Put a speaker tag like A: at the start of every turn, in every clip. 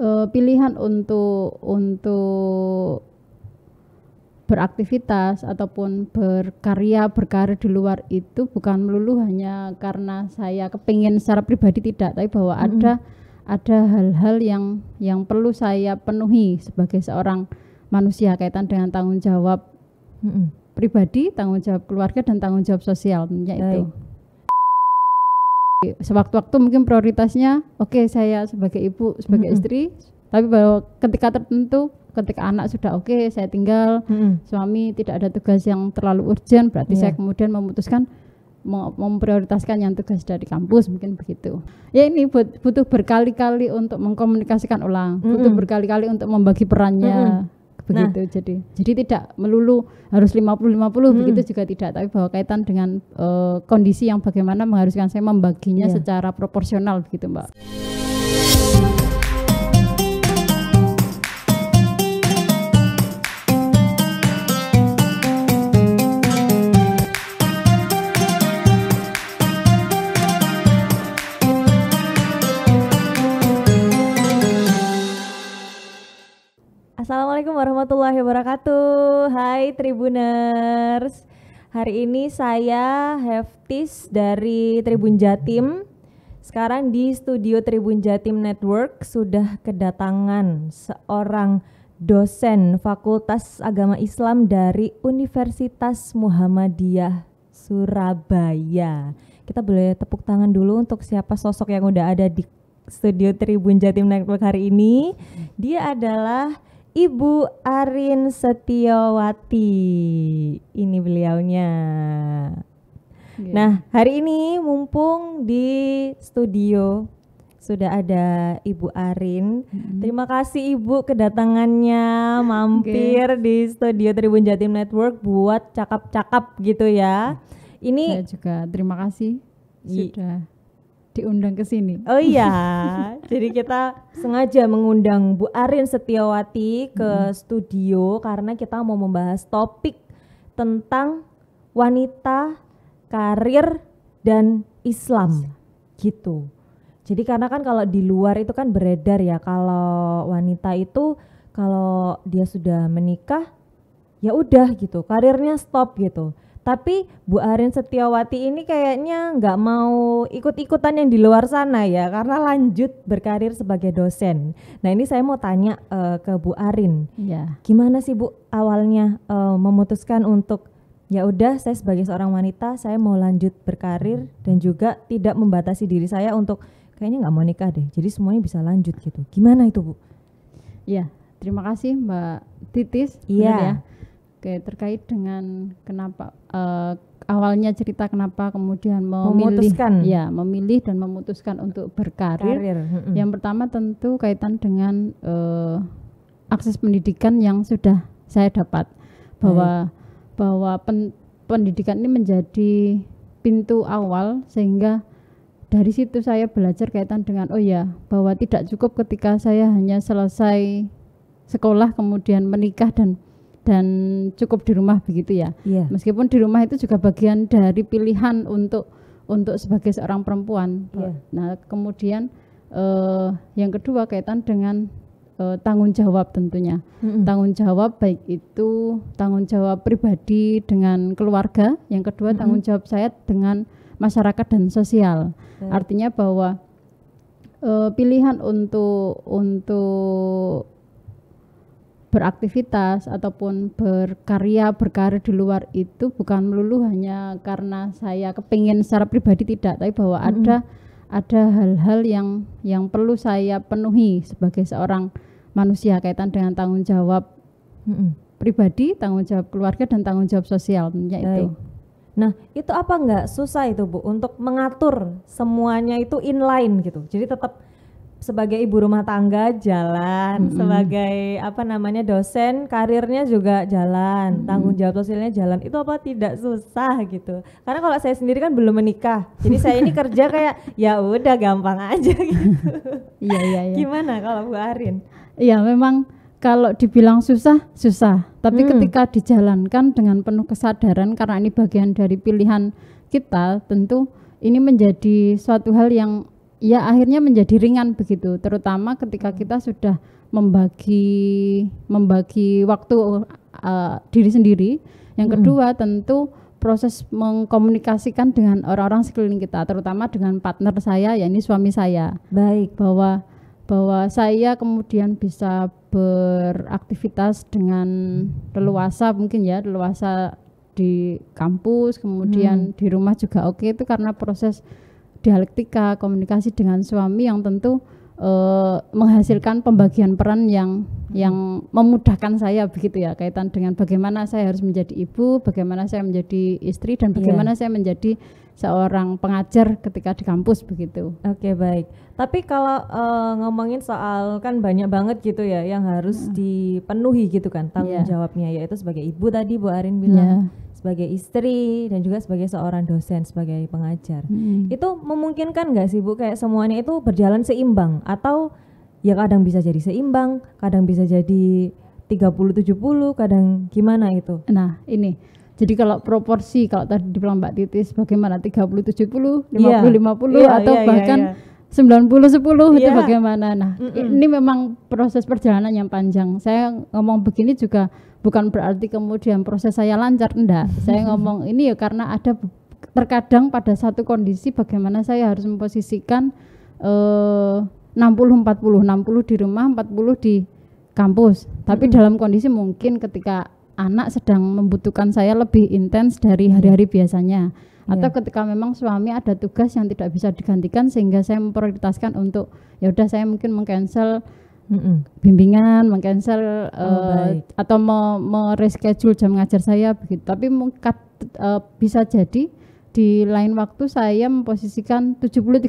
A: uh, pilihan untuk untuk beraktivitas ataupun berkarya berkarir di luar itu bukan melulu hanya karena saya kepingin secara pribadi tidak tapi bahwa mm-hmm. ada ada hal-hal yang yang perlu saya penuhi sebagai seorang manusia kaitan dengan tanggung jawab mm-hmm. pribadi tanggung jawab keluarga dan tanggung jawab sosial itu sewaktu-waktu mungkin prioritasnya oke okay, saya sebagai ibu sebagai -hmm. istri tapi bahwa ketika tertentu ketika anak sudah oke okay, saya tinggal -hmm. suami tidak ada tugas yang terlalu urgent berarti yeah. saya iya. kemudian memutuskan memprioritaskan yang tugas dari kampus mungkin begitu ya ini butuh berkali-kali untuk mengkomunikasikan ulang mm -hmm. butuh berkali-kali untuk membagi perannya mm -hmm Nah. begitu nah, jadi jadi tidak melulu harus 50-50 hmm. begitu juga tidak tapi bahwa kaitan dengan uh, kondisi yang bagaimana mengharuskan saya membaginya yeah. secara proporsional begitu Mbak
B: Tribuners. Hari ini saya Heftis dari Tribun Jatim. Sekarang di studio Tribun Jatim Network sudah kedatangan seorang dosen Fakultas Agama Islam dari Universitas Muhammadiyah Surabaya. Kita boleh tepuk tangan dulu untuk siapa sosok yang udah ada di studio Tribun Jatim Network hari ini. Dia adalah Ibu Arin Setiawati. Ini beliaunya. Iya. Nah, hari ini mumpung di studio sudah ada Ibu Arin. hmm Terima kasih Ibu kedatangannya mampir okay. di studio Tribun Jatim Network buat cakap-cakap gitu ya. Iya. Ini Saya juga terima kasih sudah diundang ke sini. Oh iya, jadi kita sengaja mengundang Bu Arin Setiawati ke hmm. studio karena kita mau membahas topik tentang wanita, karir dan Islam gitu. Jadi karena kan kalau di luar itu kan beredar ya kalau wanita itu kalau dia sudah menikah ya udah gitu, karirnya stop gitu. Tapi Bu Arin Setiawati ini kayaknya nggak mau ikut-ikutan yang di luar sana ya, karena lanjut berkarir sebagai dosen. Nah ini saya mau tanya uh, ke Bu Arin, ya. gimana sih Bu awalnya uh, memutuskan untuk ya udah saya sebagai seorang wanita saya mau lanjut berkarir dan juga tidak membatasi diri saya untuk kayaknya nggak mau nikah deh. Jadi semuanya bisa lanjut gitu. Gimana itu Bu?
A: Ya, terima kasih Mbak Titis. Iya. Ya Oke, terkait dengan kenapa uh, awalnya cerita kenapa kemudian memilih, memutuskan, ya memilih dan memutuskan untuk berkarir. Karir. Yang pertama tentu kaitan dengan uh, akses pendidikan yang sudah saya dapat bahwa hmm. bahwa pen, pendidikan ini menjadi pintu awal sehingga dari situ saya belajar kaitan dengan oh ya bahwa tidak cukup ketika saya hanya selesai sekolah kemudian menikah dan dan cukup di rumah begitu ya. Yeah. Meskipun di rumah itu juga bagian dari pilihan untuk untuk sebagai seorang perempuan. Yeah. Nah, kemudian uh, yang kedua kaitan dengan uh, tanggung jawab tentunya. Mm -hmm. Tanggung jawab baik itu tanggung jawab pribadi dengan keluarga, yang kedua mm -hmm. tanggung jawab saya dengan masyarakat dan sosial. Okay. Artinya bahwa uh, pilihan untuk untuk beraktivitas ataupun berkarya berkarya di luar itu bukan melulu hanya karena saya kepingin secara pribadi tidak tapi bahwa mm-hmm. ada ada hal-hal yang yang perlu saya penuhi sebagai seorang manusia kaitan dengan tanggung jawab mm-hmm. pribadi tanggung jawab
B: keluarga dan tanggung jawab sosial tentunya itu nah itu apa nggak susah itu bu untuk mengatur semuanya itu inline gitu jadi tetap sebagai ibu rumah tangga jalan, mm-hmm. sebagai apa namanya dosen karirnya juga jalan, mm-hmm. tanggung jawab sosialnya jalan. Itu apa tidak susah gitu? Karena kalau saya sendiri kan belum menikah, jadi saya ini kerja kayak ya udah gampang aja gitu. Iya iya. Ya. Gimana kalau
A: Bu Arin? Iya memang kalau dibilang susah susah, tapi hmm. ketika dijalankan dengan penuh kesadaran karena ini bagian dari pilihan kita, tentu ini menjadi suatu hal yang ya akhirnya menjadi ringan begitu terutama ketika hmm. kita sudah membagi membagi waktu uh, diri sendiri yang hmm. kedua hmm. tentu proses mengkomunikasikan dengan orang-orang sekeliling kita terutama dengan partner saya yakni suami saya baik bahwa bahwa saya kemudian bisa beraktivitas dengan leluasa mungkin ya leluasa di kampus kemudian hmm. di rumah juga oke okay, itu karena proses dialektika komunikasi dengan suami yang tentu eh, menghasilkan pembagian peran yang yang memudahkan saya begitu ya kaitan dengan bagaimana saya harus menjadi ibu, bagaimana saya menjadi istri dan iya. bagaimana yeah. saya menjadi seorang pengajar
B: ketika di kampus begitu. Oke okay, baik. Tapi kalau uh, ngomongin soal kan banyak banget gitu ya yang harus iya. dipenuhi gitu kan tanggung yeah. jawabnya yaitu sebagai ibu tadi Bu Arin iya. bilang. Yeah sebagai istri dan juga sebagai seorang dosen sebagai pengajar hmm. itu memungkinkan nggak sih bu kayak semuanya itu berjalan seimbang atau ya kadang bisa jadi seimbang kadang bisa jadi 30-70 kadang gimana itu
A: nah ini jadi kalau proporsi kalau tadi dibilang Mbak Titis bagaimana 30-70 50-50 yeah. lima yeah, iya, atau yeah, iya, bahkan yeah, yeah. 90 10 yeah. itu iya. bagaimana. Nah, mm -mm. ini memang proses perjalanan yang panjang. Saya ngomong begini juga bukan berarti kemudian proses saya lancar enggak saya ngomong ini ya karena ada terkadang pada satu kondisi bagaimana saya harus memposisikan eh, 60 40 60 di rumah 40 di kampus tapi -hmm. dalam kondisi mungkin ketika anak sedang membutuhkan saya lebih intens dari iya. hari-hari biasanya atau yeah. ketika memang suami ada tugas yang tidak bisa digantikan sehingga saya memprioritaskan untuk ya udah saya mungkin mengcancel Mm-mm. bimbingan, mengcancel oh, uh, mau atau mereschedule jam ngajar saya begitu. Tapi mungkin uh, eh, bisa jadi di lain waktu saya memposisikan 70 30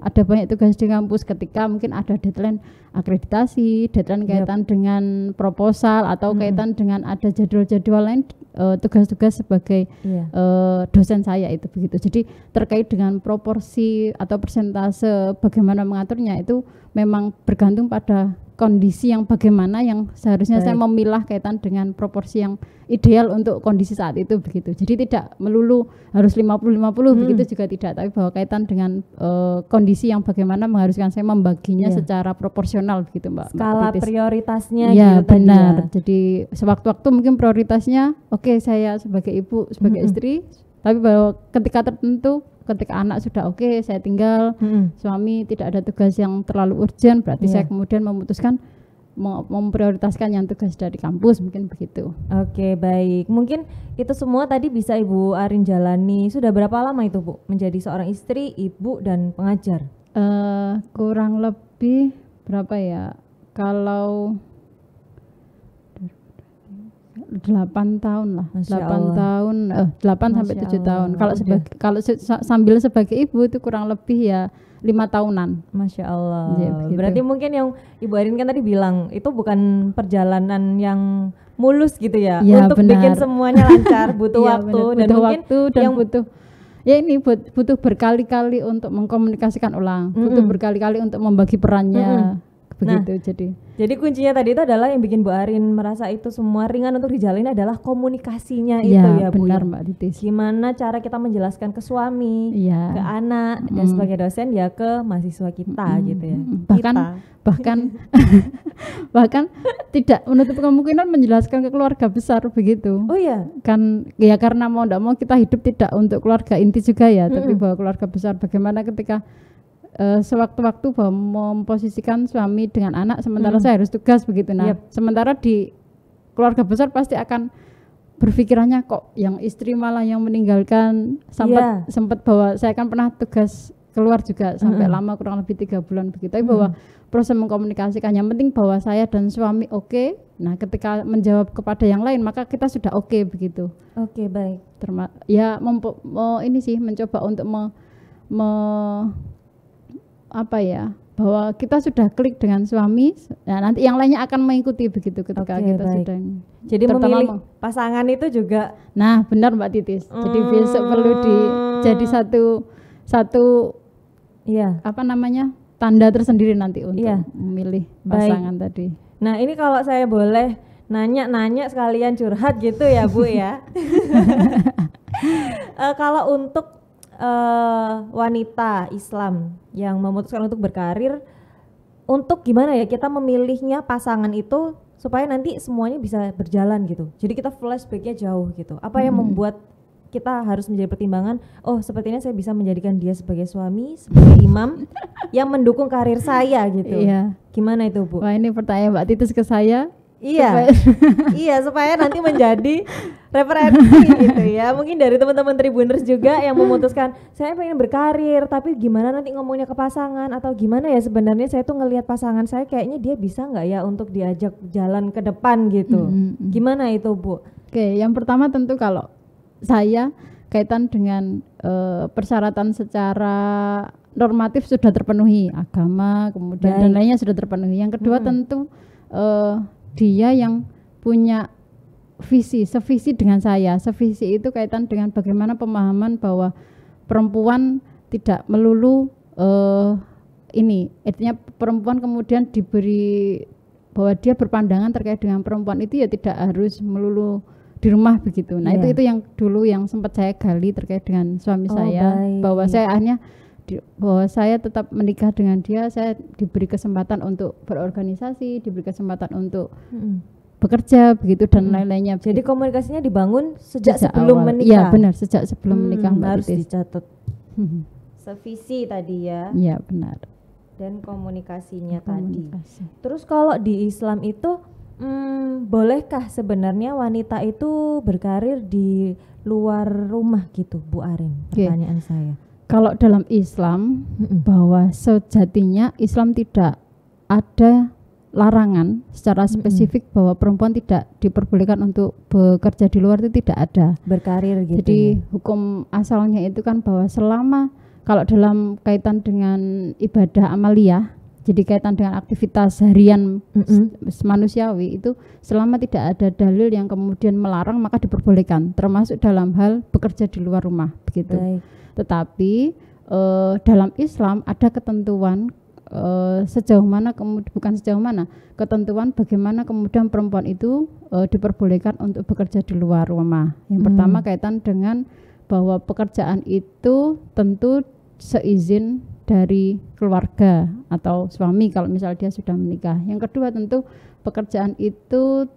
A: ada banyak tugas di kampus ketika mungkin ada deadline akreditasi, deadline yep. kaitan dengan proposal atau mm -hmm. kaitan dengan ada jadwal-jadwal lain Eh, tugas-tugas uh, sebagai yeah. Iya. uh, dosen saya itu begitu. Jadi terkait dengan proporsi atau persentase bagaimana mengaturnya itu memang bergantung pada kondisi yang bagaimana yang seharusnya Baik. saya memilah kaitan dengan proporsi yang ideal untuk kondisi saat itu begitu. Jadi tidak melulu harus 50 50 hmm. begitu juga tidak, tapi bahwa kaitan dengan uh, kondisi yang bagaimana mengharuskan saya membaginya yeah. secara proporsional begitu, Mbak. Skala Mbak prioritasnya ya, gitu benar. Ya. Jadi sewaktu-waktu mungkin prioritasnya oke okay, saya sebagai ibu sebagai mm -hmm. istri tapi bahwa ketika tertentu ketika anak sudah oke okay, saya tinggal mm -hmm. suami tidak ada tugas yang terlalu urgent berarti yeah. saya kemudian memutuskan
B: memprioritaskan yang tugas dari kampus mungkin begitu. Oke baik mungkin itu semua tadi bisa Ibu Arin jalani sudah berapa lama itu Bu menjadi seorang istri ibu dan pengajar? Uh, kurang lebih berapa ya
A: kalau 8 tahun lah, Masya 8 Allah. tahun, eh 8 Masya sampai 7 Allah. tahun. Kalau sebagai kalau se sambil sebagai ibu
B: itu kurang lebih ya lima tahunan. Masya Allah. Ya, Berarti mungkin yang Ibu Arin kan tadi bilang itu bukan perjalanan yang mulus gitu ya, ya untuk benar. bikin semuanya lancar butuh ya, waktu benar. dan mungkin waktu dan yang butuh
A: ya ini butuh berkali-kali untuk mengkomunikasikan ulang, mm -hmm. butuh berkali-kali untuk membagi perannya. Mm -hmm Nah, begitu nah,
B: jadi jadi kuncinya tadi itu adalah yang bikin Bu Arin merasa itu semua ringan untuk dijalani adalah komunikasinya ya, itu ya Bu benar ya. Mbak Titis gimana cara kita menjelaskan ke suami ya. ke anak mm. dan sebagai dosen ya ke mahasiswa kita mm. gitu ya bahkan kita. bahkan
A: bahkan tidak menutup kemungkinan menjelaskan ke keluarga besar begitu oh iya kan ya karena mau tidak mau kita hidup tidak untuk keluarga inti juga ya -mm. tapi bahwa keluarga besar bagaimana ketika uh, sewaktu-waktu bahwa memposisikan suami dengan anak sementara hmm. saya harus tugas begitu nah yep. sementara di keluarga besar pasti akan berpikirannya kok yang istri malah yang meninggalkan sempat yeah. sempat bahwa saya kan pernah tugas keluar juga sampai -hmm. lama kurang lebih tiga bulan begitu tapi -hmm. bahwa proses mengkomunikasikan yang penting bahwa saya dan suami oke okay, nah ketika menjawab kepada yang lain maka kita sudah oke okay, begitu oke okay, baik Terma ya mau ini sih mencoba untuk me, me apa ya bahwa kita sudah klik dengan suami, ya nanti yang lainnya akan mengikuti begitu ketika okay, kita baik. sudah. Jadi memilih
B: pasangan itu
A: juga. Nah benar Mbak Titis. Hmm. Jadi besok perlu di jadi satu satu ya apa namanya tanda tersendiri nanti untuk ya. memilih pasangan baik.
B: tadi. Nah ini kalau saya boleh nanya-nanya sekalian curhat gitu ya Bu ya. uh, kalau untuk uh, wanita Islam yang memutuskan untuk berkarir untuk gimana ya kita memilihnya pasangan itu supaya nanti semuanya bisa berjalan gitu. Jadi kita flashbacknya jauh gitu. Apa hmm. yang membuat kita harus menjadi pertimbangan, oh sepertinya saya bisa menjadikan dia sebagai suami, sebagai imam yang mendukung karir saya gitu. Iya. Gimana itu Bu? Wah ini pertanyaan Mbak Titus ke saya. Iya, supaya iya supaya nanti menjadi referensi gitu ya. Mungkin dari teman-teman Tribuners juga yang memutuskan saya pengen berkarir, tapi gimana nanti ngomongnya ke pasangan atau gimana ya sebenarnya saya tuh ngelihat pasangan saya kayaknya dia bisa nggak ya untuk diajak jalan ke depan gitu. Mm -hmm. Gimana itu bu? Oke, yang
A: pertama tentu kalau saya kaitan dengan uh, persyaratan secara normatif sudah terpenuhi agama kemudian Baik. dan lainnya sudah terpenuhi yang kedua hmm. tentu uh, dia yang punya visi, sevisi dengan saya. Sevisi itu kaitan dengan bagaimana pemahaman bahwa perempuan tidak melulu uh, ini, artinya perempuan kemudian diberi bahwa dia berpandangan terkait dengan perempuan itu ya tidak harus melulu di rumah begitu. Nah, yeah. itu iya. itu yang dulu yang sempat saya gali terkait dengan suami oh, saya baik. bahwa saya akhirnya bahwa saya tetap menikah dengan dia, saya diberi kesempatan untuk berorganisasi, diberi kesempatan untuk hmm. bekerja begitu dan hmm. lain-lainnya. Jadi komunikasinya dibangun
B: sejak, sejak sebelum awal. menikah. Iya benar, sejak sebelum hmm, menikah Mbak harus Titis. dicatat. Hmm. Sevisi tadi ya. Iya benar. Dan komunikasinya Komunikasi. tadi. Terus kalau di Islam itu hmm, bolehkah sebenarnya wanita itu berkarir di luar rumah gitu, Bu Arin? Pertanyaan okay. saya
A: kalau dalam Islam mm-hmm. bahwa sejatinya Islam tidak ada larangan secara spesifik mm-hmm. bahwa perempuan tidak diperbolehkan untuk bekerja di luar itu tidak ada berkarir gitu. Jadi ya. hukum asalnya itu kan bahwa selama kalau dalam kaitan dengan ibadah amalia jadi kaitan dengan aktivitas harian mm-hmm. manusiawi itu selama tidak ada dalil yang kemudian melarang maka diperbolehkan termasuk dalam hal bekerja di luar rumah begitu. Baik. Tetapi uh, dalam Islam ada ketentuan uh, sejauh mana kemudian bukan sejauh mana ketentuan bagaimana kemudian perempuan itu uh, diperbolehkan untuk bekerja di luar rumah. Yang hmm. pertama kaitan dengan bahwa pekerjaan itu tentu seizin dari keluarga atau suami kalau misal dia sudah menikah. Yang kedua tentu pekerjaan itu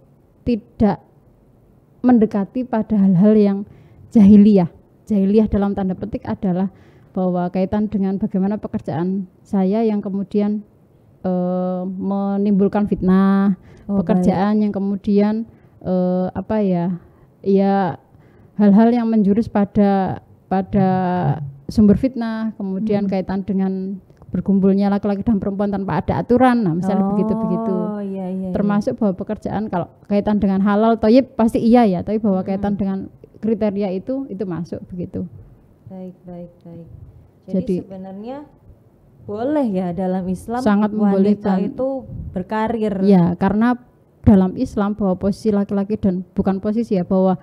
A: tidak mendekati pada hal-hal yang jahiliyah jahiliah dalam tanda petik adalah bahwa kaitan dengan bagaimana pekerjaan saya yang kemudian e, menimbulkan fitnah, oh, pekerjaan baik. yang kemudian e, apa ya, ya hal-hal yang menjurus pada pada sumber fitnah, kemudian hmm. kaitan dengan berkumpulnya laki-laki dan perempuan tanpa ada aturan, nah misalnya begitu-begitu. Oh, iya, iya, iya, Termasuk bahwa pekerjaan kalau kaitan dengan halal, toyib pasti iya ya, tapi bahwa hmm. kaitan dengan kriteria itu itu masuk begitu
B: baik baik baik jadi, jadi sebenarnya
A: boleh ya dalam Islam sangat wanita itu
B: berkarir ya
A: karena dalam Islam bahwa posisi laki-laki dan bukan posisi ya bahwa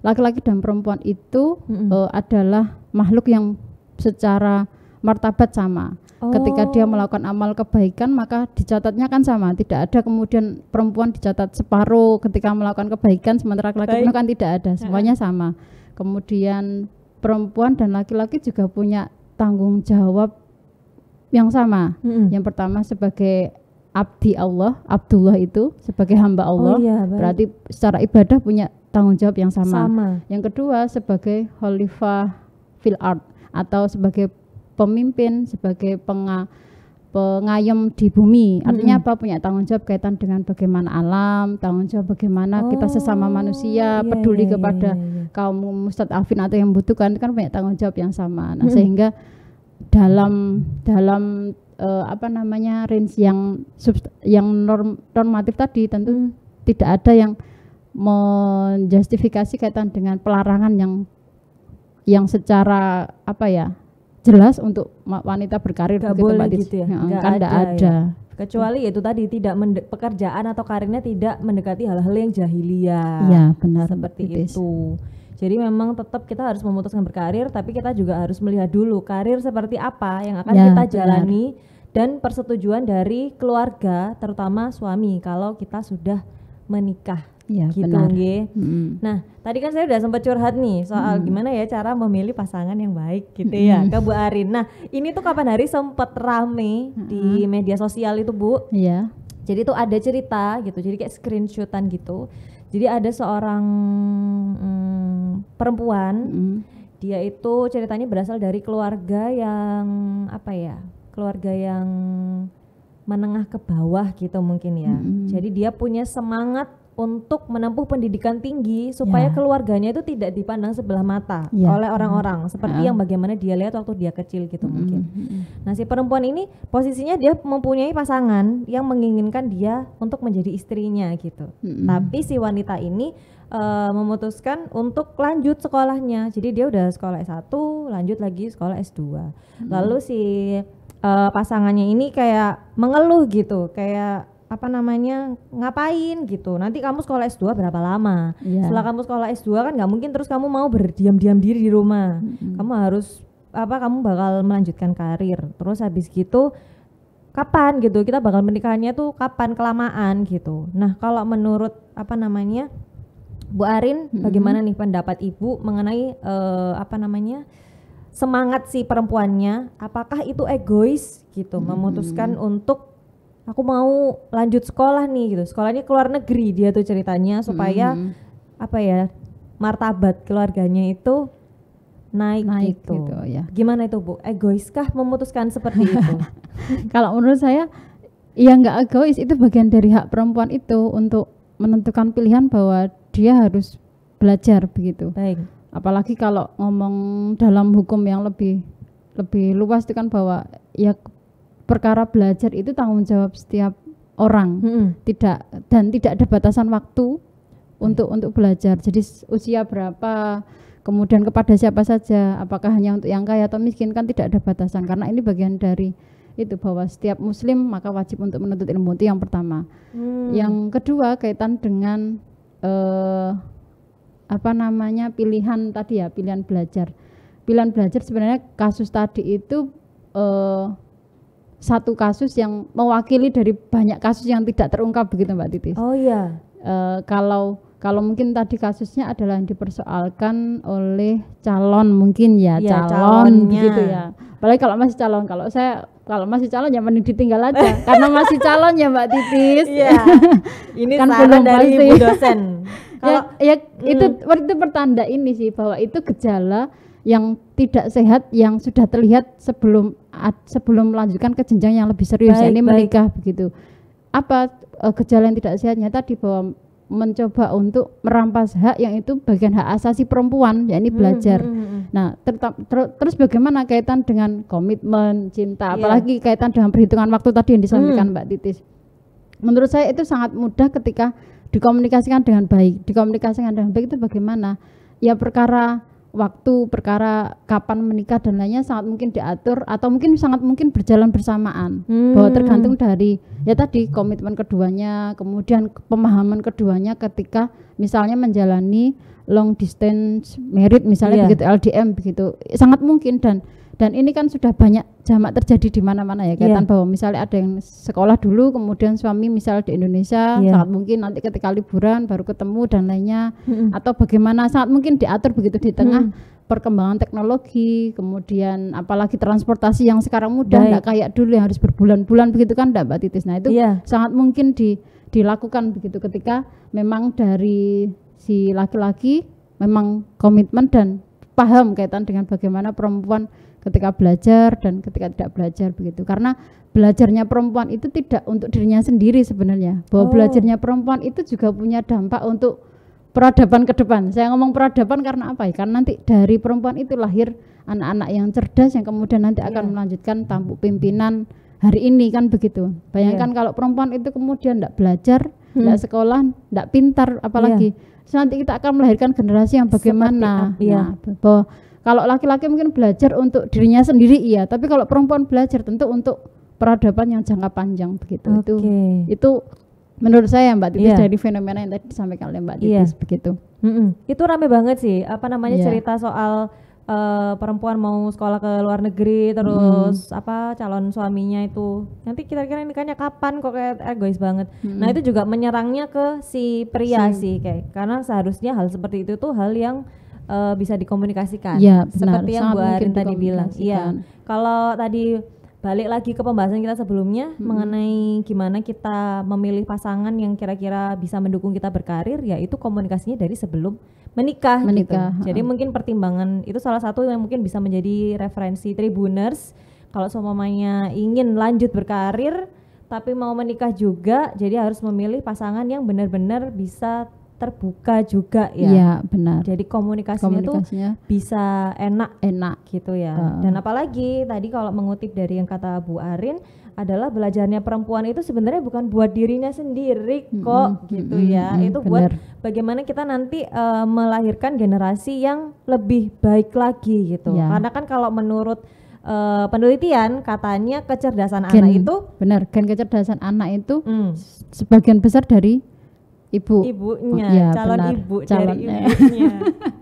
A: laki-laki dan perempuan itu mm -hmm. uh, adalah makhluk yang secara martabat sama. Oh. Ketika dia oh. melakukan amal kebaikan maka dicatatnya kan sama. Tidak ada kemudian perempuan dicatat separuh ketika melakukan kebaikan sementara laki-laki kan tidak ada. Semuanya sama. Kemudian perempuan dan laki-laki juga punya tanggung jawab yang sama. Mm -hmm. Yang pertama sebagai abdi Allah, Abdullah itu sebagai hamba oh Allah, oh, iya, berarti secara ibadah punya tanggung jawab yang sama. sama. Yang kedua sebagai khalifah fil art atau sebagai pemimpin, sebagai penga, pengayem di bumi. Artinya hmm. apa? Punya tanggung jawab kaitan dengan bagaimana alam, tanggung jawab bagaimana oh, kita sesama manusia, iya, peduli iya, iya kepada iya, iya. kaum mustadafin afin atau yang membutuhkan kan punya tanggung jawab yang sama. Nah, hmm. sehingga dalam dalam uh, apa namanya range yang yang norm, normatif tadi tentu hmm. tidak ada yang menjustifikasi kaitan dengan pelarangan yang yang secara apa ya jelas untuk wanita berkarir gak begitu, boleh Mbak gitu ya, ya kan ada, ada. Ya.
B: kecuali itu tadi tidak pekerjaan atau karirnya tidak mendekati hal-hal yang jahiliyah ya benar seperti itu, itu. Jadi memang tetap kita harus memutuskan berkarir, tapi kita juga harus melihat dulu karir seperti apa yang akan ya, kita jalani benar. dan persetujuan dari keluarga, terutama suami kalau kita sudah menikah Iya, gitu benar. Mm-hmm. Nah, tadi kan saya udah sempat curhat nih soal hmm gimana ya cara memilih pasangan yang baik gitu hmm ya, Ke Bu Arin. Nah, ini tuh kapan hari sempat rame hmm di media sosial itu, Bu. Iya. Jadi tuh ada cerita gitu. Jadi kayak screenshotan gitu. Jadi ada seorang mm, perempuan hmm Dia itu ceritanya berasal dari keluarga yang apa ya? Keluarga yang menengah ke bawah gitu mungkin ya. hmm Jadi dia punya semangat untuk menempuh pendidikan tinggi supaya yeah. keluarganya itu tidak dipandang sebelah mata yeah. oleh orang-orang seperti yeah. yang bagaimana dia lihat waktu dia kecil gitu mm. mungkin. Hmm, hmm. Nah si perempuan ini posisinya dia mempunyai pasangan yang menginginkan dia untuk menjadi istrinya gitu. Mm. Tapi si wanita ini uh, memutuskan untuk lanjut sekolahnya. Jadi dia udah sekolah S1, lanjut lagi sekolah S2. Mm. Lalu si uh, pasangannya ini kayak mengeluh gitu, kayak apa namanya ngapain gitu nanti kamu sekolah S2 berapa lama yeah. setelah kamu sekolah S2 kan nggak mungkin terus kamu mau berdiam-diam diri di rumah mm-hmm. kamu harus apa kamu bakal melanjutkan karir terus habis gitu kapan gitu kita bakal menikahannya tuh kapan kelamaan gitu nah kalau menurut apa namanya Bu Arin mm-hmm. bagaimana nih pendapat Ibu mengenai uh, apa namanya semangat si perempuannya apakah itu egois gitu hmm. memutuskan untuk aku mau lanjut sekolah nih gitu sekolahnya ke luar negeri dia tuh ceritanya supaya hmm. apa ya martabat keluarganya itu naik, naik gitu. gitu ya gimana itu bu egoiskah memutuskan seperti itu kalau menurut saya ya nggak egois itu bagian
A: dari hak perempuan itu untuk menentukan pilihan bahwa dia harus belajar begitu baik apalagi kalau ngomong dalam hukum yang lebih lebih luas itu kan bahwa ya perkara belajar itu tanggung jawab setiap orang hmm. tidak dan tidak ada batasan waktu mm. untuk untuk belajar jadi usia berapa kemudian kepada siapa saja apakah hanya untuk yang kaya atau miskin kan tidak ada batasan karena ini bagian dari itu bahwa setiap muslim maka wajib untuk menuntut ilmu itu yang pertama hmm. yang kedua kaitan dengan eh, apa namanya pilihan tadi ya pilihan belajar pilihan belajar sebenarnya kasus tadi itu eh, satu kasus yang mewakili dari banyak kasus yang tidak terungkap begitu Mbak Titis. Oh iya. Uh, kalau kalau mungkin tadi kasusnya adalah yang dipersoalkan oleh calon mungkin ya, ya calon gitu ya apalagi kalau masih calon kalau saya kalau masih calon ya mending ditinggal aja karena masih calon ya mbak Titis Iya. ini kan belum dari pasti. dosen ya, kalau, ya, ya hmm. itu itu pertanda ini sih bahwa itu gejala yang tidak sehat yang sudah terlihat sebelum sebelum melanjutkan ke jenjang yang lebih serius baik, ini menikah begitu apa uh, gejala yang tidak sehatnya tadi bahwa mencoba untuk merampas hak yang itu bagian hak asasi perempuan ya ini hmm, belajar. Hmm, hmm, hmm. Nah, tetap ter, terus bagaimana kaitan dengan komitmen, cinta, yeah. apalagi kaitan dengan perhitungan waktu tadi yang disampaikan hmm. Mbak Titis. Menurut saya itu sangat mudah ketika dikomunikasikan dengan baik. Dikomunikasikan dengan baik itu bagaimana? Ya perkara waktu perkara kapan menikah dan lainnya sangat mungkin diatur atau mungkin sangat mungkin berjalan bersamaan hmm. bahwa tergantung dari ya tadi komitmen keduanya kemudian pemahaman keduanya ketika misalnya menjalani long distance married misalnya yeah. begitu LDM begitu sangat mungkin dan dan ini kan sudah banyak jamak terjadi di mana-mana ya kaitan yeah. bahwa misalnya ada yang sekolah dulu kemudian suami misal di Indonesia yeah. sangat mungkin nanti ketika liburan baru ketemu dan lainnya hmm atau bagaimana sangat mungkin diatur begitu di tengah mm. perkembangan teknologi kemudian apalagi transportasi yang sekarang mudah tidak kayak dulu yang harus berbulan-bulan begitu kan tidak Mbak Titis nah itu yeah. sangat mungkin di dilakukan begitu ketika memang dari si laki-laki memang komitmen dan paham kaitan dengan bagaimana perempuan ketika belajar dan ketika tidak belajar begitu karena belajarnya perempuan itu tidak untuk dirinya sendiri sebenarnya bahwa oh. belajarnya perempuan itu juga punya dampak untuk peradaban ke depan saya ngomong peradaban karena apa ya karena nanti dari perempuan itu lahir anak-anak yang cerdas yang kemudian nanti akan iya. melanjutkan tampuk pimpinan hari ini kan begitu bayangkan yeah. kalau perempuan itu kemudian tidak belajar hmm. tidak hmm. sekolah tidak pintar apalagi yeah. nanti kita akan melahirkan generasi yang bagaimana ya yeah. nah, kalau laki-laki mungkin belajar untuk dirinya sendiri iya, tapi kalau perempuan belajar tentu untuk peradaban yang jangka panjang begitu. Okay. Itu itu menurut saya Mbak Titis yeah. dari
B: fenomena yang tadi disampaikan oleh Mbak Titis yeah. begitu. Mm -hmm. Itu rame banget sih apa namanya yeah. cerita soal uh, perempuan mau sekolah ke luar negeri terus hmm. apa calon suaminya itu nanti kira kira ini nikahnya kapan kok kayak egois banget hmm. nah itu juga menyerangnya ke si pria si. sih kayak karena seharusnya hal seperti itu tuh hal yang uh, bisa dikomunikasikan. Ya, benar. Seperti yang Bu Arin tadi bilang. Iya. Kalau tadi balik lagi ke pembahasan kita sebelumnya hmm. mengenai gimana kita memilih pasangan yang kira-kira bisa mendukung kita berkarir, yaitu komunikasinya dari sebelum menikah, gitu. menikah. gitu. Jadi mungkin pertimbangan itu salah satu yang mungkin bisa menjadi referensi tribuners kalau semuanya ingin lanjut berkarir tapi mau menikah juga, jadi harus memilih pasangan yang benar-benar bisa terbuka juga ya. Iya, benar. Jadi komunikasinya, komunikasinya tuh bisa enak enak gitu ya. Uh. Dan apalagi tadi kalau mengutip dari yang kata Bu Arin adalah belajarnya perempuan itu sebenarnya bukan buat dirinya sendiri kok mm -hmm. gitu ya. Mm -hmm. Itu benar. buat bagaimana kita nanti uh, melahirkan generasi yang lebih baik lagi gitu. Yeah. Karena kan kalau menurut uh, penelitian katanya kecerdasan gen, anak itu benar gen kecerdasan anak itu mm.
A: sebagian besar dari ibu ibunya oh, iya, calon benar. ibu calon dari ibunya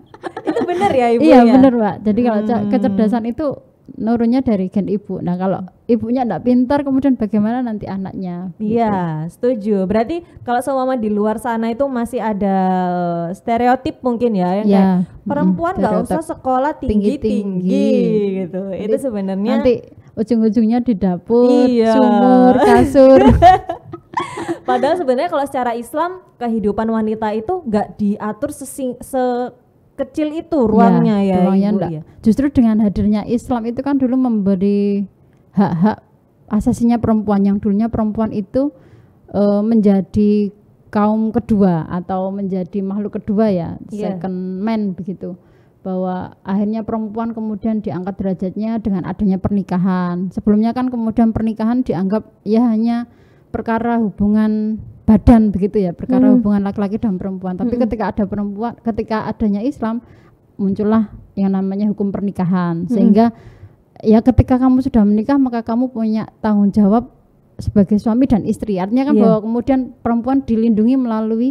B: itu benar ya ibu iya ya? benar pak jadi kalau hmm. kecerdasan
A: itu nurunnya dari gen ibu nah kalau ibunya tidak pintar kemudian bagaimana nanti anaknya iya gitu.
B: setuju berarti kalau semua di luar sana itu masih ada eh, stereotip mungkin ya yang ya, kayak perempuan nggak mm, usah sekolah tinggi tinggi, tinggi, tinggi gitu nanti, itu sebenarnya nanti
A: ujung-ujungnya di dapur iya. sumur kasur
B: Padahal sebenarnya kalau secara Islam kehidupan wanita itu nggak diatur sesing, sekecil itu iya, ruangnya ya, ya ruangnya Ibu, ya.
A: Justru dengan hadirnya Islam itu kan dulu memberi hak-hak asasinya perempuan yang dulunya perempuan itu e, menjadi kaum kedua atau menjadi makhluk kedua ya, yeah. second man begitu bahwa akhirnya perempuan kemudian diangkat derajatnya dengan adanya pernikahan. Sebelumnya kan kemudian pernikahan dianggap ya hanya perkara hubungan badan begitu ya, perkara hmm. hubungan laki-laki dan perempuan. Tapi hmm. ketika ada perempuan, ketika adanya Islam muncullah yang namanya hukum pernikahan. Hmm. Sehingga hmm. ya ketika kamu sudah menikah maka kamu punya tanggung jawab sebagai suami dan istri. Artinya kan yeah. bahwa kemudian perempuan dilindungi melalui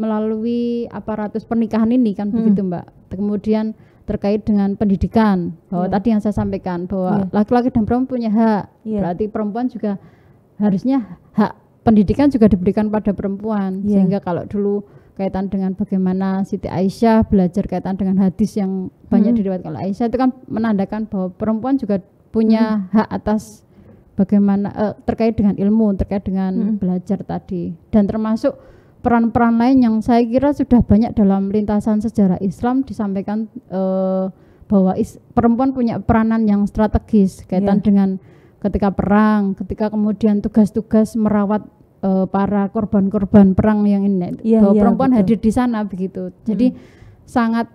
A: melalui aparatus pernikahan ini kan hmm. begitu, Mbak. Kemudian terkait dengan pendidikan bahwa yeah. tadi yang saya sampaikan bahwa iya. laki-laki yeah. dan perempuan punya hak yeah. berarti perempuan juga harusnya hak pendidikan juga diberikan pada perempuan yeah. sehingga kalau dulu kaitan dengan bagaimana Siti Aisyah belajar kaitan dengan hadis yang banyak hmm. diriwayatkan oleh Aisyah itu kan menandakan bahwa perempuan juga punya hmm. hak atas bagaimana eh, terkait dengan ilmu terkait dengan hmm. belajar tadi dan termasuk peran-peran lain yang saya kira sudah banyak dalam lintasan sejarah Islam disampaikan eh, bahwa is, perempuan punya peranan yang strategis kaitan yeah. dengan ketika perang, ketika kemudian tugas-tugas merawat uh, para korban-korban perang yang ini, ya, bahwa ya, perempuan betul. hadir di sana begitu. Jadi hmm. sangat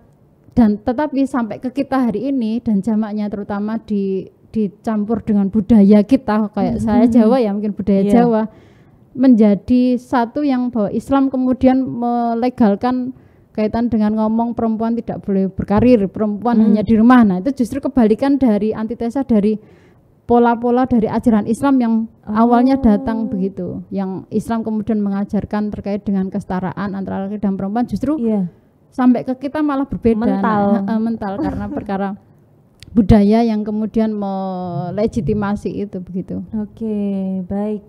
A: dan tetapi sampai ke kita hari ini dan jamaknya terutama di dicampur dengan budaya kita kayak hmm. saya Jawa hmm. ya mungkin budaya yeah. Jawa menjadi satu yang bahwa Islam kemudian melegalkan kaitan dengan ngomong perempuan tidak boleh berkarir, perempuan hmm. hanya di rumah. Nah, itu justru kebalikan dari antitesa dari pola-pola dari ajaran Islam yang oh. awalnya datang begitu, yang Islam kemudian mengajarkan terkait dengan kesetaraan antara laki dan perempuan justru yeah. sampai ke kita malah berbeda nah, mental, nah, mental karena perkara budaya yang kemudian melegitimasi
B: itu begitu. Oke, okay, baik.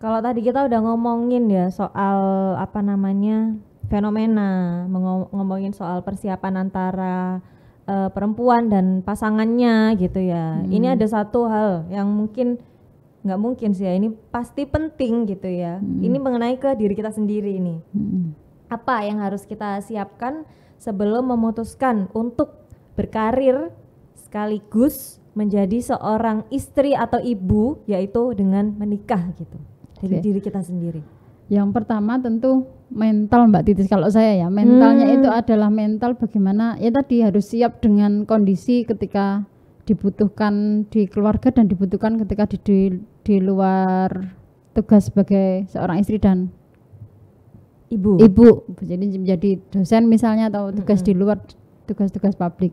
B: Kalau tadi kita udah ngomongin ya soal apa namanya fenomena, ngomongin soal persiapan antara uh, perempuan dan pasangannya gitu ya. Hmm. Ini ada satu hal yang mungkin nggak mungkin sih ya ini pasti penting gitu ya. Hmm. Ini mengenai ke diri kita sendiri ini. Hmm. Apa yang harus kita siapkan sebelum memutuskan untuk berkarir sekaligus menjadi seorang istri atau ibu yaitu dengan menikah gitu Jadi okay. diri kita sendiri. Yang
A: pertama tentu mental Mbak Titis kalau saya ya mentalnya hmm. itu adalah mental bagaimana ya tadi harus siap dengan kondisi ketika dibutuhkan di keluarga dan dibutuhkan ketika di di, di luar tugas sebagai seorang istri dan ibu ibu jadi menjadi dosen misalnya atau tugas hmm. di luar tugas-tugas publik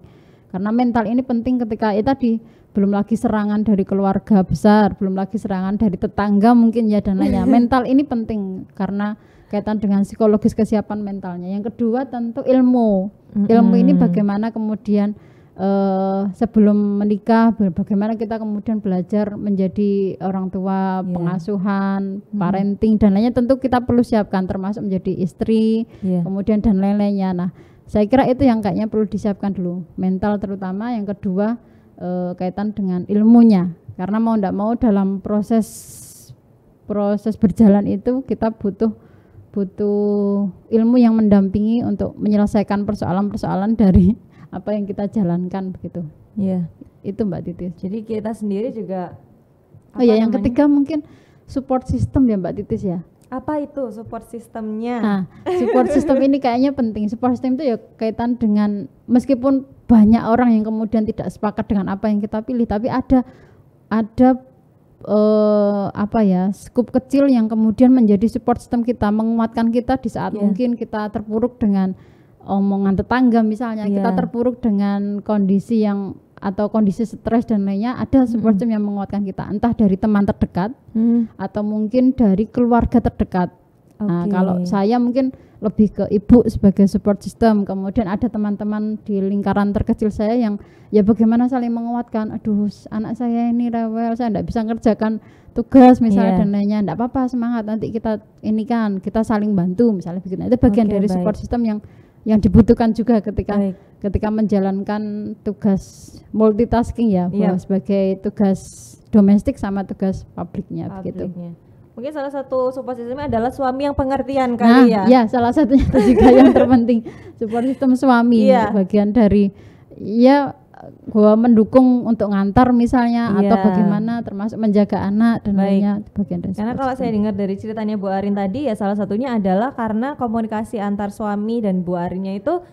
A: karena mental ini penting ketika ya tadi belum lagi serangan dari keluarga besar belum lagi serangan dari tetangga mungkin ya dan lainnya mental ini penting karena kaitan dengan psikologis kesiapan mentalnya. Yang kedua tentu ilmu. Ilmu ini bagaimana kemudian uh, sebelum menikah bagaimana kita kemudian belajar menjadi orang tua, yeah. pengasuhan, parenting dan lainnya tentu kita perlu siapkan termasuk menjadi istri, yeah. kemudian dan lain-lainnya. Nah, saya kira itu yang kayaknya perlu disiapkan dulu mental terutama yang kedua e, kaitan dengan ilmunya karena mau tidak mau dalam proses proses berjalan itu kita butuh butuh ilmu yang mendampingi untuk menyelesaikan persoalan-persoalan dari apa yang kita jalankan begitu. Iya. Itu Mbak
B: Titis. Jadi kita sendiri juga Oh ya, yang ketiga
A: mungkin support system ya Mbak Titis ya.
B: Apa itu support sistemnya? Nah, support system
A: ini kayaknya penting. Support system itu ya kaitan dengan meskipun banyak orang yang kemudian tidak sepakat dengan apa yang kita pilih, tapi ada ada eh, apa ya skup kecil yang kemudian menjadi support system kita menguatkan kita di saat yeah. mungkin kita terpuruk dengan omongan tetangga misalnya yeah. kita iya. terpuruk dengan kondisi yang atau kondisi stres dan lainnya ada support hmm. system yang menguatkan kita entah dari teman terdekat mm atau mungkin dari keluarga terdekat okay. nah kalau saya mungkin lebih ke ibu sebagai support system kemudian ada teman-teman di lingkaran terkecil saya yang ya bagaimana saling menguatkan aduh anak saya ini rewel saya tidak bisa kerjakan tugas misalnya yeah. dan lainnya tidak apa-apa semangat nanti kita ini kan kita saling bantu misalnya begitu nah, itu bagian okay, dari baik. support system yang yang dibutuhkan juga ketika baik. ketika menjalankan tugas multitasking ya yeah. Iya. sebagai tugas domestik sama tugas publiknya, publiknya. begitu
B: Mungkin salah satu support sistemnya adalah suami yang pengertian kali nah, ya. Ya, salah satunya itu juga yang
A: terpenting support system suami iya. bagian dari ya gua mendukung untuk ngantar misalnya iya. atau bagaimana termasuk menjaga anak dan lainnya bagian dari karena kalau saya
B: dengar dari ceritanya Bu Arin tadi ya salah satunya adalah karena komunikasi antar suami dan Bu Arinnya itu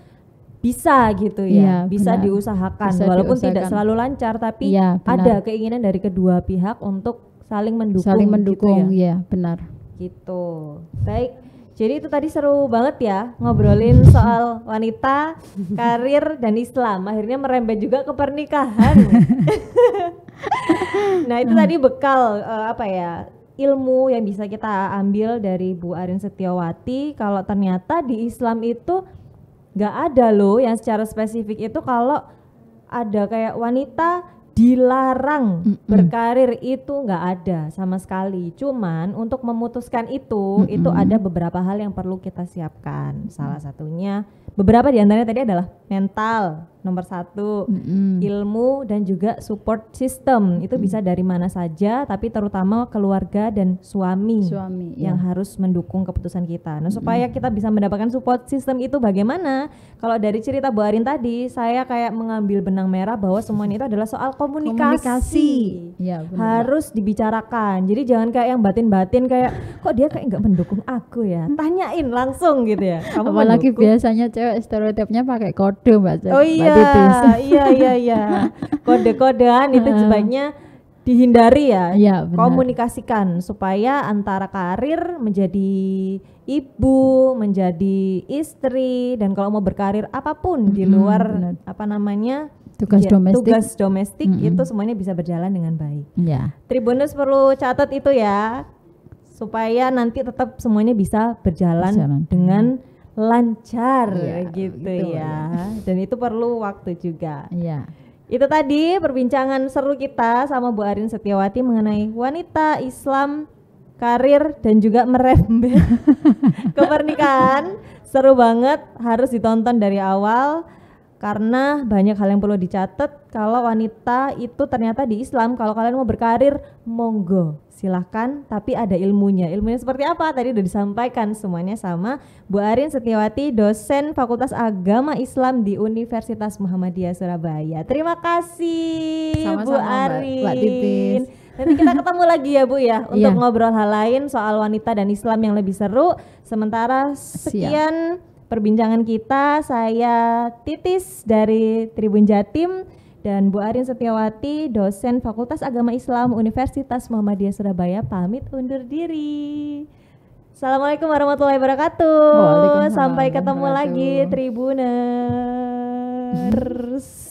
B: bisa gitu ya, ya bisa benar. diusahakan bisa walaupun diusahakan. tidak selalu lancar tapi ya, ada keinginan dari kedua pihak untuk saling mendukung saling gitu mendukung gitu ya, ya benar gitu baik jadi itu tadi seru banget ya ngobrolin soal wanita, karir dan Islam. Akhirnya merembet juga ke pernikahan. nah itu tadi bekal uh, apa ya ilmu yang bisa kita ambil dari Bu Arin Setiawati. Kalau ternyata di Islam itu nggak ada loh yang secara spesifik itu kalau ada kayak wanita dilarang mm-hmm. berkarir itu nggak ada sama sekali. Cuman untuk memutuskan itu mm-hmm. itu ada beberapa hal yang perlu kita siapkan. Salah satunya beberapa diantaranya tadi adalah mental nomor satu mm-hmm. ilmu dan juga support system itu mm-hmm. bisa dari mana saja tapi terutama keluarga dan suami, suami ya. yang harus mendukung keputusan kita nah supaya mm-hmm. kita bisa mendapatkan support system itu bagaimana kalau dari cerita Bu Arin tadi saya kayak mengambil benang merah bahwa semuanya itu adalah soal komunikasi, komunikasi. Ya, harus dibicarakan jadi jangan kayak yang batin-batin kayak kok dia kayak nggak mendukung aku ya hmm. tanyain langsung gitu ya kamu apalagi mendukung. biasanya cewek stereotipnya pakai kode mbak oh iya titis. Iya, gitu. iya, iya, iya. Kode-kodean itu sebaiknya dihindari ya. ya Komunikasikan supaya antara karir menjadi ibu, menjadi istri dan kalau mau berkarir apapun -hmm, di luar bener. apa namanya?
A: tugas ya, domestik. Tugas
B: domestik mm -hmm. itu semuanya bisa berjalan dengan baik. Ya. Tribunus perlu catat itu ya supaya nanti tetap semuanya bisa berjalan, berjalan. dengan mm -hmm lancar ya, gitu, gitu ya. ya. Dan itu perlu waktu juga. Iya. Itu tadi perbincangan seru kita sama Bu Arin Setiawati mengenai wanita Islam karir dan juga merembet kepernikahan Seru banget, harus ditonton dari awal karena banyak hal yang perlu dicatat kalau wanita itu ternyata di Islam kalau kalian mau berkarir monggo silahkan tapi ada ilmunya ilmunya seperti apa tadi udah disampaikan semuanya sama Bu Arin Setiawati dosen Fakultas Agama Islam di Universitas Muhammadiyah Surabaya terima kasih sama -sama, Bu Arin Mbak, Nanti kita ketemu lagi ya Bu ya untuk yeah. ngobrol hal lain soal wanita dan Islam yang lebih seru. Sementara sekian Siap perbincangan kita. Saya Titis dari Tribun Jatim dan Bu Arin Setiawati, dosen Fakultas Agama Islam Universitas Muhammadiyah Surabaya pamit undur diri. Assalamualaikum warahmatullahi wabarakatuh. Sampai ketemu lagi Tribuners.